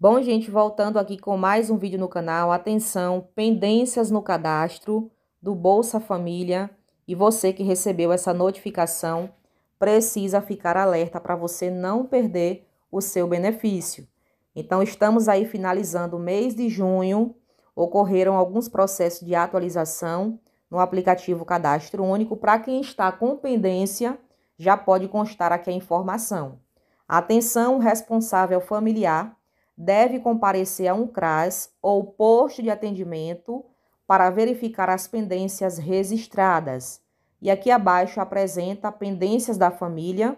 Bom, gente, voltando aqui com mais um vídeo no canal. Atenção, pendências no cadastro do Bolsa Família. E você que recebeu essa notificação precisa ficar alerta para você não perder o seu benefício. Então, estamos aí finalizando o mês de junho. Ocorreram alguns processos de atualização no aplicativo Cadastro Único. Para quem está com pendência, já pode constar aqui a informação. Atenção, responsável familiar deve comparecer a um CRAS ou posto de atendimento para verificar as pendências registradas. E aqui abaixo apresenta pendências da família.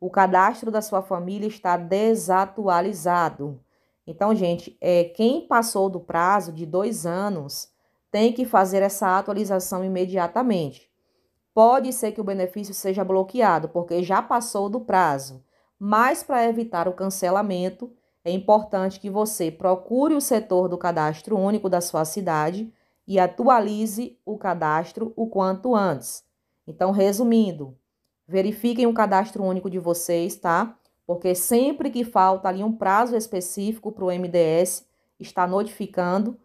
O cadastro da sua família está desatualizado. Então, gente, é, quem passou do prazo de dois anos tem que fazer essa atualização imediatamente. Pode ser que o benefício seja bloqueado, porque já passou do prazo, mas para evitar o cancelamento, é importante que você procure o setor do cadastro único da sua cidade e atualize o cadastro o quanto antes. Então, resumindo, verifiquem o cadastro único de vocês, tá? Porque sempre que falta ali um prazo específico para o MDS está notificando,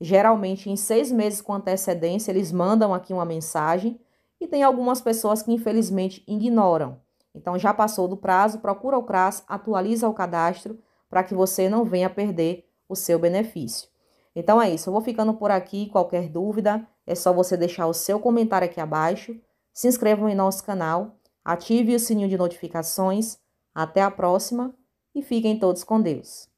geralmente em seis meses com antecedência, eles mandam aqui uma mensagem e tem algumas pessoas que infelizmente ignoram. Então, já passou do prazo, procura o CRAS, atualiza o cadastro para que você não venha perder o seu benefício. Então é isso, eu vou ficando por aqui. Qualquer dúvida, é só você deixar o seu comentário aqui abaixo. Se inscreva em nosso canal, ative o sininho de notificações. Até a próxima e fiquem todos com Deus.